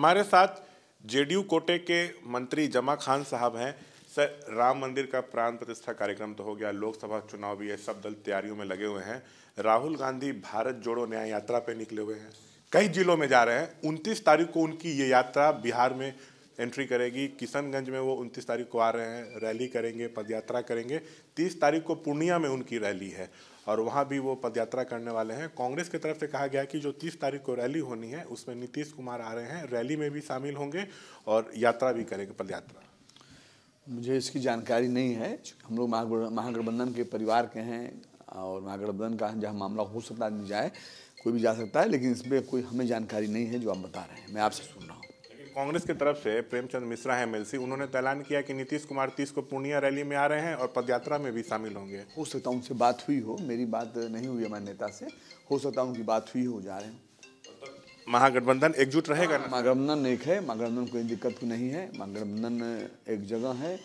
हमारे साथ जेडीयू कोटे के मंत्री जमा खान साहब हैं सर राम मंदिर का प्राण प्रतिष्ठा कार्यक्रम तो हो गया लोकसभा चुनाव भी है सब दल तैयारियों में लगे हुए हैं राहुल गांधी भारत जोड़ो न्याय यात्रा पे निकले हुए हैं कई जिलों में जा रहे हैं उनतीस तारीख को उनकी ये यात्रा बिहार में एंट्री करेगी किशनगंज में वो उनतीस तारीख को आ रहे हैं रैली करेंगे पदयात्रा करेंगे तीस तारीख को पूर्णिया में उनकी रैली है और वहाँ भी वो पदयात्रा करने वाले हैं कांग्रेस की तरफ से कहा गया कि जो तीस तारीख को रैली होनी है उसमें नीतीश कुमार आ रहे हैं रैली में भी शामिल होंगे और यात्रा भी करेंगे पदयात्रा मुझे इसकी जानकारी नहीं है हम लोग महागठबंधन के परिवार के हैं और महागठबंधन का जहाँ मामला हो सकता है जाए कोई भी जा सकता है लेकिन इसमें कोई हमें जानकारी नहीं है जो आप बता रहे हैं मैं आपसे सुन रहा हूँ कांग्रेस की तरफ से प्रेमचंद मिश्रा है एमएलसी उन्होंने ऐलान किया कि नीतीश कुमार तीस को पूर्णिया रैली में आ रहे हैं और पदयात्रा में भी शामिल होंगे हो सकता उनसे बात हुई हो मेरी बात नहीं हुई हमारे नेता से हो सकता उनकी बात हुई हो जा रहे हैं महागठबंधन एकजुट रहेगा महागठबंधन एक है महागठबंधन कोई दिक्कत तो नहीं है महागठबंधन एक जगह है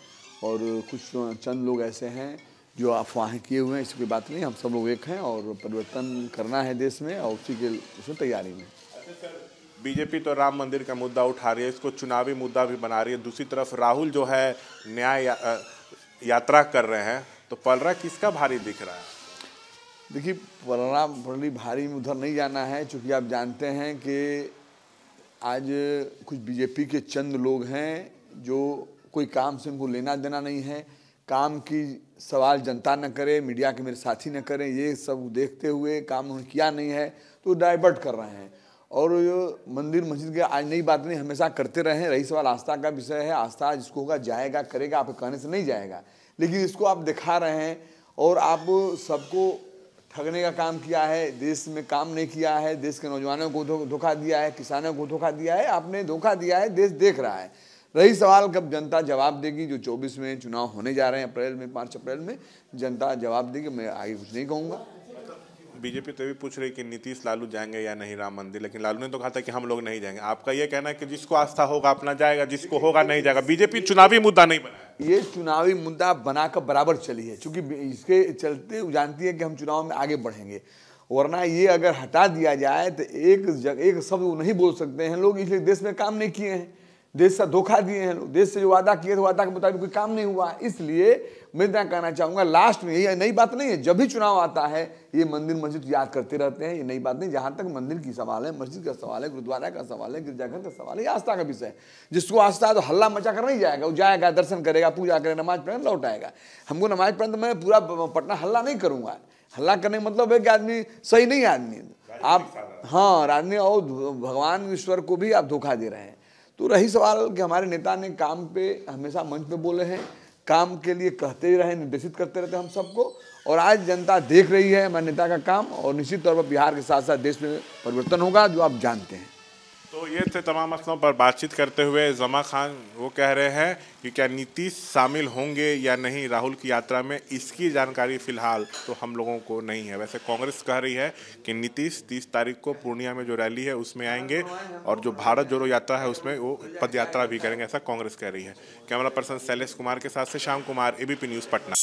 और कुछ चंद लोग ऐसे हैं जो अफवाहें किए हुए हैं इसकी कोई बात नहीं हम सब लोग एक हैं और परिवर्तन करना है देश में और उसी के उसमें तैयारी में बीजेपी तो राम मंदिर का मुद्दा उठा रही है इसको चुनावी मुद्दा भी बना रही है दूसरी तरफ राहुल जो है न्याय या, यात्रा कर रहे हैं तो पलरा किसका भारी दिख रहा है देखिए पलरा पलरी भारी में उधर नहीं जाना है चूँकि आप जानते हैं कि आज कुछ बीजेपी के चंद लोग हैं जो कोई काम से उनको लेना देना नहीं है काम की सवाल जनता न करे मीडिया के मेरे साथी न करें ये सब देखते हुए काम उन्होंने किया नहीं है तो डाइवर्ट कर रहे हैं और मंदिर मस्जिद के आज नई बात नहीं हमेशा करते रहे रही सवाल आस्था का विषय है आस्था जिसको होगा जाएगा करेगा आपके कहने से नहीं जाएगा लेकिन इसको आप दिखा रहे हैं और आप सबको ठगने का काम किया है देश में काम नहीं किया है देश के नौजवानों को धोखा दिया है किसानों को धोखा दिया है आपने धोखा दिया है देश देख रहा है रही सवाल कब जनता जवाब देगी जो 24 में चुनाव होने जा रहे हैं अप्रैल में मार्च अप्रैल में जनता जवाब देगी मैं आगे कुछ नहीं कहूँगा बीजेपी तो भी पूछ रही कि नीतीश लालू जाएंगे या नहीं राम मंदिर लेकिन लालू ने तो कहा था कि हम लोग नहीं जाएंगे आपका यह कहना है कि जिसको आस्था होगा अपना जाएगा जिसको होगा नहीं जाएगा बीजेपी चुनावी मुद्दा नहीं बना ये चुनावी मुद्दा बनाकर बराबर चली है चूंकि इसके चलते जानती है कि हम चुनाव में आगे बढ़ेंगे वरना ये अगर हटा दिया जाए तो एक जग, एक शब्द नहीं बोल सकते हैं लोग इसलिए देश में काम नहीं किए हैं देश से धोखा दिए हैं लोग देश से जो वादा किए थे वादा के मुताबिक कोई काम नहीं हुआ इसलिए मैं इतना कहना चाहूँगा लास्ट में यही नई बात नहीं है जब भी चुनाव आता है ये मंदिर मस्जिद याद करते रहते हैं ये नई बात नहीं जहाँ तक मंदिर की सवाल है मस्जिद का सवाल है गुरुद्वारा का सवाल है गिरजाघर का सवाल है ये आस्था का विषय है जिसको आस्था है तो हल्ला मचा कर नहीं जाएगा वो जाएगा दर्शन करेगा पूजा करेगा नमाज पढ़ेगा लौट आएगा हमको नमाज पढ़ने मैं पूरा पटना हल्ला नहीं करूँगा हल्ला करने का मतलब है कि आदमी सही नहीं आदमी आप हाँ आदमी और भगवान ईश्वर को भी आप धोखा दे रहे हैं तो रही सवाल कि हमारे नेता ने काम पे हमेशा मंच पे बोले हैं काम के लिए कहते ही रहे निर्देशित करते रहते हम सबको और आज जनता देख रही है हमारे नेता का काम और निश्चित तौर पर बिहार के साथ साथ देश में परिवर्तन होगा जो आप जानते हैं तो ये थे तमाम मसलों पर बातचीत करते हुए जमा खान वो कह रहे हैं कि क्या नीतीश शामिल होंगे या नहीं राहुल की यात्रा में इसकी जानकारी फिलहाल तो हम लोगों को नहीं है वैसे कांग्रेस कह रही है कि नीतीश तीस तारीख को पूर्णिया में जो रैली है उसमें आएंगे और जो भारत जोड़ो यात्रा है उसमें वो पद यात्रा भी करेंगे ऐसा कांग्रेस कह रही है कैमरा पर्सन शैलेश कुमार के साथ से श्याम कुमार एबीपी न्यूज़ पटना